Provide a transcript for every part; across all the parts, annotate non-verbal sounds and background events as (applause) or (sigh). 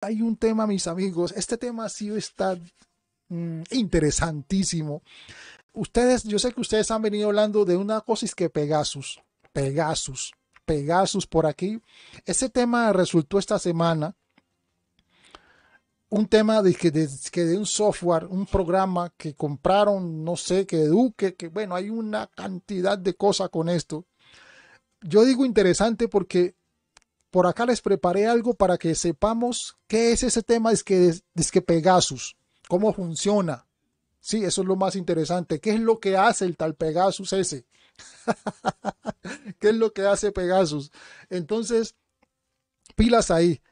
hay un tema, mis amigos. Este tema sí está mm, interesantísimo. Ustedes, yo sé que ustedes han venido hablando de una cosa es que Pegasus, Pegasus, Pegasus por aquí. Ese tema resultó esta semana. Un tema de que de, que de un software, un programa que compraron, no sé, que eduque, que bueno, hay una cantidad de cosas con esto. Yo digo interesante porque por acá les preparé algo para que sepamos qué es ese tema es que, es que Pegasus, cómo funciona. Sí, eso es lo más interesante. ¿Qué es lo que hace el tal Pegasus ese? (laughs) ¿Qué es lo que hace Pegasus? Entonces, pilas ahí.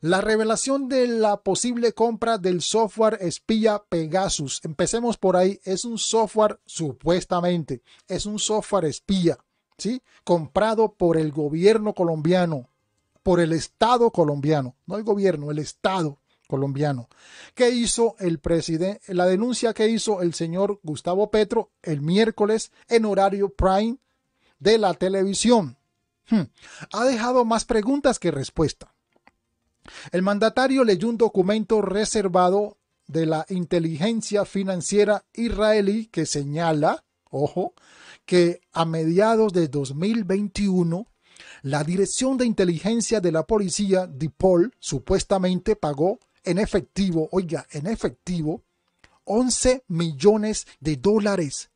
La revelación de la posible compra del software espía Pegasus. Empecemos por ahí. Es un software, supuestamente, es un software espía, ¿sí? Comprado por el gobierno colombiano por el Estado colombiano, no el gobierno, el Estado colombiano. que hizo el presidente? La denuncia que hizo el señor Gustavo Petro el miércoles en horario prime de la televisión. Hmm. Ha dejado más preguntas que respuestas. El mandatario leyó un documento reservado de la inteligencia financiera israelí que señala, ojo, que a mediados de 2021 la Dirección de Inteligencia de la Policía, DIPOL, supuestamente pagó en efectivo, oiga, en efectivo, 11 millones de dólares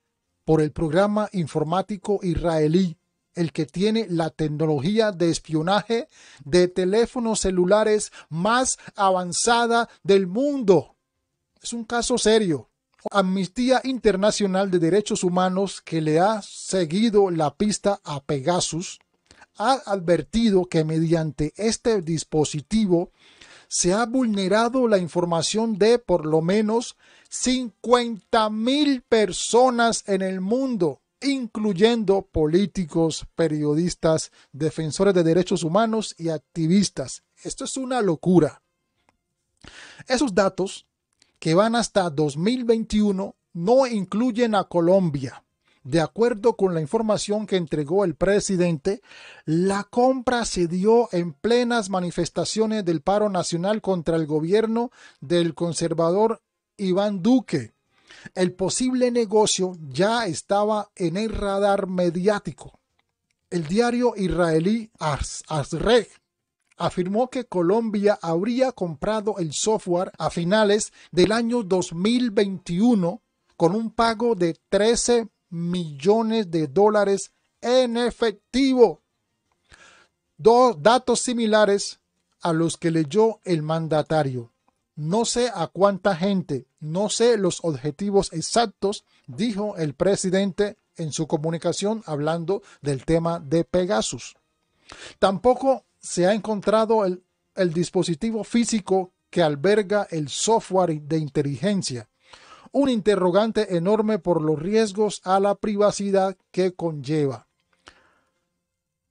por el programa informático israelí, el que tiene la tecnología de espionaje de teléfonos celulares más avanzada del mundo. Es un caso serio. Amnistía Internacional de Derechos Humanos que le ha seguido la pista a Pegasus ha advertido que mediante este dispositivo se ha vulnerado la información de por lo menos 50 mil personas en el mundo, incluyendo políticos, periodistas, defensores de derechos humanos y activistas. Esto es una locura. Esos datos, que van hasta 2021, no incluyen a Colombia de acuerdo con la información que entregó el presidente, la compra se dio en plenas manifestaciones del paro nacional contra el gobierno del conservador Iván Duque. El posible negocio ya estaba en el radar mediático. El diario israelí Azreg afirmó que Colombia habría comprado el software a finales del año 2021 con un pago de 13 millones de dólares en efectivo. Dos datos similares a los que leyó el mandatario. No sé a cuánta gente, no sé los objetivos exactos, dijo el presidente en su comunicación hablando del tema de Pegasus. Tampoco se ha encontrado el, el dispositivo físico que alberga el software de inteligencia un interrogante enorme por los riesgos a la privacidad que conlleva.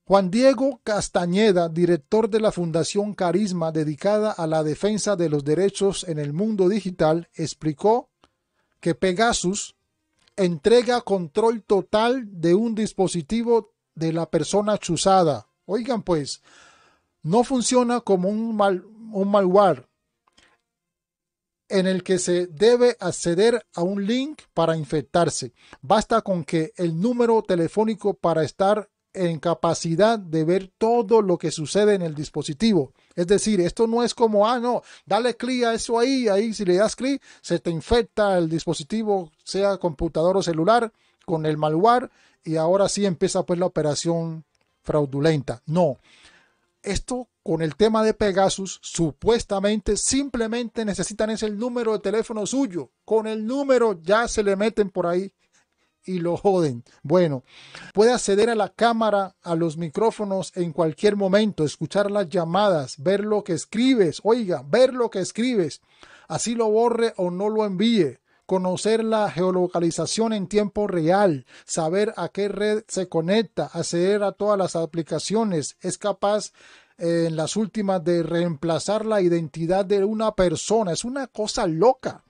Juan Diego Castañeda, director de la Fundación Carisma dedicada a la defensa de los derechos en el mundo digital, explicó que Pegasus entrega control total de un dispositivo de la persona chuzada. Oigan pues, no funciona como un, un malware, en el que se debe acceder a un link para infectarse. Basta con que el número telefónico para estar en capacidad de ver todo lo que sucede en el dispositivo. Es decir, esto no es como, ah, no, dale clic a eso ahí, ahí si le das clic, se te infecta el dispositivo, sea computador o celular, con el malware y ahora sí empieza pues la operación fraudulenta. No, esto con el tema de Pegasus, supuestamente simplemente necesitan ese número de teléfono suyo. Con el número ya se le meten por ahí y lo joden. Bueno, puede acceder a la cámara, a los micrófonos en cualquier momento, escuchar las llamadas, ver lo que escribes, oiga, ver lo que escribes, así lo borre o no lo envíe, conocer la geolocalización en tiempo real, saber a qué red se conecta, acceder a todas las aplicaciones, es capaz en las últimas de reemplazar la identidad de una persona. Es una cosa loca.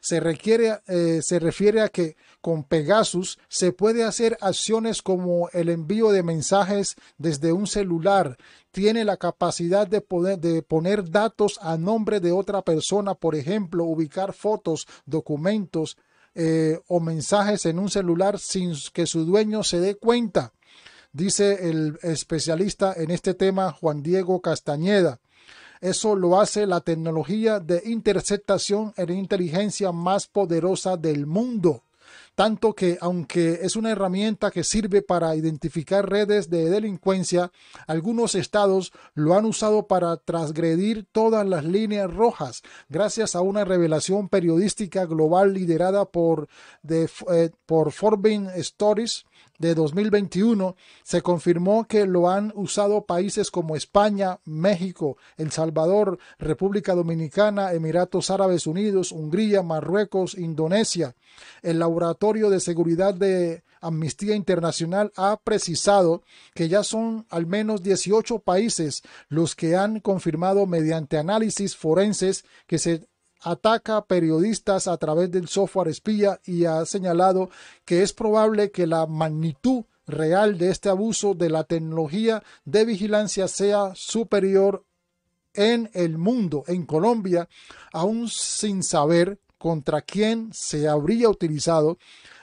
Se, requiere, eh, se refiere a que con Pegasus se puede hacer acciones como el envío de mensajes desde un celular. Tiene la capacidad de, de poner datos a nombre de otra persona, por ejemplo, ubicar fotos, documentos, eh, o mensajes en un celular sin que su dueño se dé cuenta dice el especialista en este tema Juan Diego Castañeda. Eso lo hace la tecnología de interceptación en inteligencia más poderosa del mundo. Tanto que, aunque es una herramienta que sirve para identificar redes de delincuencia, algunos estados lo han usado para transgredir todas las líneas rojas, gracias a una revelación periodística global liderada por, eh, por Forbin Stories de 2021 se confirmó que lo han usado países como España, México, El Salvador, República Dominicana, Emiratos Árabes Unidos, Hungría, Marruecos, Indonesia. El Laboratorio de Seguridad de Amnistía Internacional ha precisado que ya son al menos 18 países los que han confirmado mediante análisis forenses que se ataca periodistas a través del software espía y ha señalado que es probable que la magnitud real de este abuso de la tecnología de vigilancia sea superior en el mundo, en Colombia, aún sin saber contra quién se habría utilizado,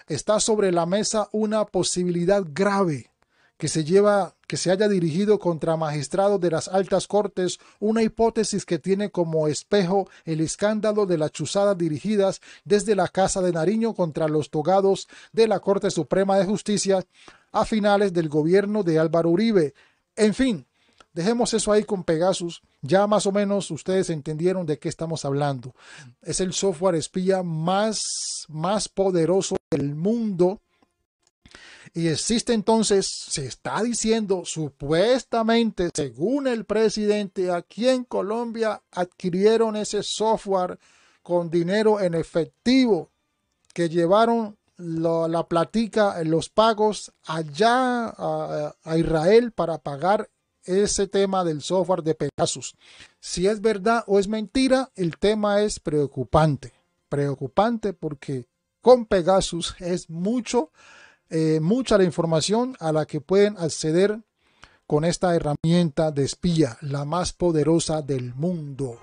está sobre la mesa una posibilidad grave que se lleva que se haya dirigido contra magistrados de las altas cortes, una hipótesis que tiene como espejo el escándalo de las chuzadas dirigidas desde la Casa de Nariño contra los togados de la Corte Suprema de Justicia a finales del gobierno de Álvaro Uribe. En fin, dejemos eso ahí con Pegasus. Ya más o menos ustedes entendieron de qué estamos hablando. Es el software espía más, más poderoso del mundo y existe entonces, se está diciendo supuestamente, según el presidente, aquí en Colombia adquirieron ese software con dinero en efectivo que llevaron la, platica los pagos allá a, a Israel para pagar ese tema del software de Pegasus. Si es verdad o es mentira, el tema es preocupante. Preocupante porque con Pegasus es mucho eh, mucha la información a la que pueden acceder con esta herramienta de espía, la más poderosa del mundo.